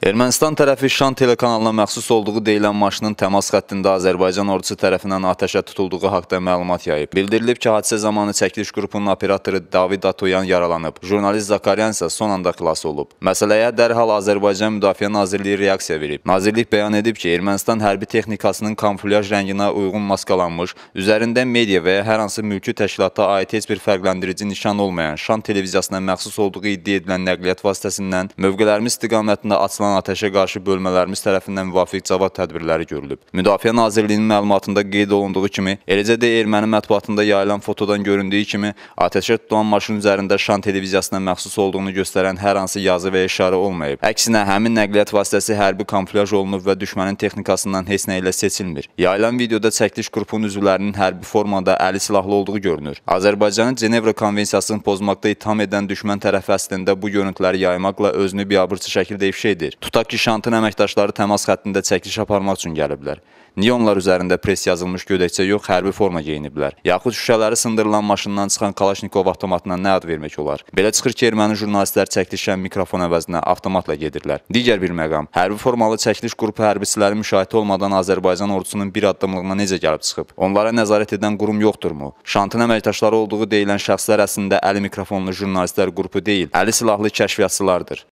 Ermənistan tərəfi Şan telekanalına məxsus olduğu deyilən maşının təmas xəttində Azərbaycan ordusu tərəfindən atəşə tutulduğu haqda məlumat yayıb. Bildirilib ki, hadisə zamanı çəkiliş qrupunun operatoru David Atoyan yaralanıb. Jurnalist Zakaryan isə son anda xilas olub. Məsələyə dərhal Azərbaycan Müdafiə Nazirliyi reaksiya verib. Nazirlik bəyan edib ki, Ermənistan hərbi texnikasının kamuflyaj rənginə uyğun maskalanmış, üzərində media və ya hər hansı mülki təşkilata aid heç bir fərqləndirici nişan olmayan Şan televiziyasına məxsus olduğu iddia edilən nəqliyyat vasitəsindən mövqələrimiz istiqamətində açılan açılan atəşə qarşı bölmələrimiz tərəfindən müvafiq cavab tədbirləri görülüb. Müdafiə Nazirliyinin məlumatında qeyd olunduğu kimi, eləcə də erməni mətbuatında yayılan fotodan göründüyü kimi, atəşə tutulan maşın üzərində Şan televiziyasına məxsus olduğunu göstərən hər hansı yazı və işarə olmayıb. Əksinə, həmin nəqliyyat vasitəsi hərbi kamuflyaj olunub və düşmənin texnikasından heç nə ilə seçilmir. Yayılan videoda çəkiliş qrupunun üzvlərinin hərbi formada əli silahlı olduğu görünür. Azərbaycanın Cenevra konvensiyasını pozmaqda itham edən düşmən tərəfi əslində bu görüntüləri yaymaqla özünü biabırçı şəkildə ifşa edir. Tutaq ki, Şantın əməkdaşları təmas xəttində çəkiliş aparmaq üçün gəliblər. Niyə onlar üzərində pres yazılmış gödəkçə yox, hərbi forma geyiniblər? Yaxud şüşələri sındırılan maşından çıxan Kalaşnikov avtomatına nə ad vermək olar? Belə çıxır ki, erməni jurnalistlər çəkilişən mikrofon əvəzinə avtomatla gedirlər. Digər bir məqam, hərbi formalı çəkiliş qrupu hərbiçiləri müşahidə olmadan Azərbaycan ordusunun bir addımlığına necə gəlib çıxıb? Onlara nəzarət edən qurum yoxdurmu? Şantın əməkdaşları olduğu deyilən şəxslər əslində əli mikrofonlu jurnalistlər qrupu deyil, əli silahlı kəşfiyyatçılardır.